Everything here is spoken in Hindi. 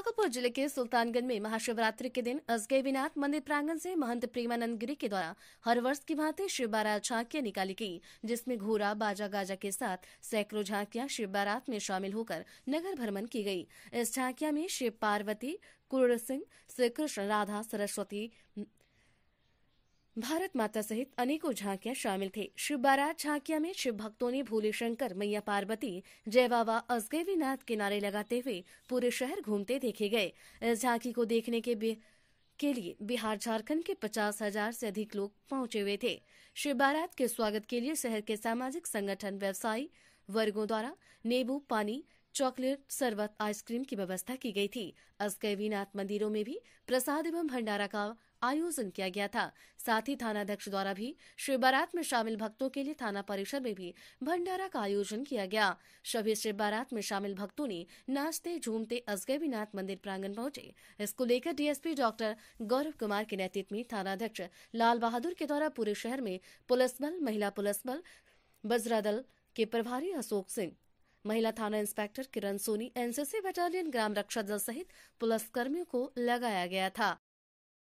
भागलपुर जिले के सुल्तानगंज में महाशिवरात्रि के दिन अजगैविनाथ मंदिर प्रांगण से महंत प्रेमानंद गिरी के द्वारा हर वर्ष की भांति शिव बारात झांकियां निकाली गई जिसमें घोरा बाजा गाजा के साथ सैकड़ों झांकियां शिव बारात में शामिल होकर नगर भ्रमण की गई इस झांकिया में शिव पार्वती कुरूर सिंह श्री कृष्ण राधा सरस्वती भारत माता सहित अनेकों झांकियां शामिल थे शिव बारात झांकिया में शिव भक्तों ने भोले शंकर मैया पार्वती जय बाबा अजगैवी नाथ नारे लगाते हुए पूरे शहर घूमते देखे गए इस झांकी को देखने के के लिए बिहार झारखंड के पचास हजार से अधिक लोग पहुंचे हुए थे शिव बारात के स्वागत के लिए शहर के सामाजिक संगठन व्यवसायी वर्गों द्वारा नींबू पानी चॉकलेट शरबत आइसक्रीम की व्यवस्था की गई थी अस्कैवीनाथ मंदिरों में भी प्रसाद एवं भंडारा का आयोजन किया गया था साथ ही थानाध्यक्ष द्वारा भी श्री बारात में शामिल भक्तों के लिए थाना परिसर में भी भंडारा का आयोजन किया गया सभी श्री बारात में शामिल भक्तों ने नाचते झूमते अजगैबीनाथ मंदिर प्रांगण पहुंचे इसको लेकर डीएसपी डॉक्टर गौरव कुमार के नेतृत्व में थानाध्यक्ष लाल बहादुर के द्वारा पूरे शहर में पुलिस बल महिला पुलिस बल बजरा दल के प्रभारी अशोक सिंह महिला थाना inspector Kiran Soni NCC battalion ग्राम रक्षा दल सहित पुलिस कर्मियों को लगाया गया था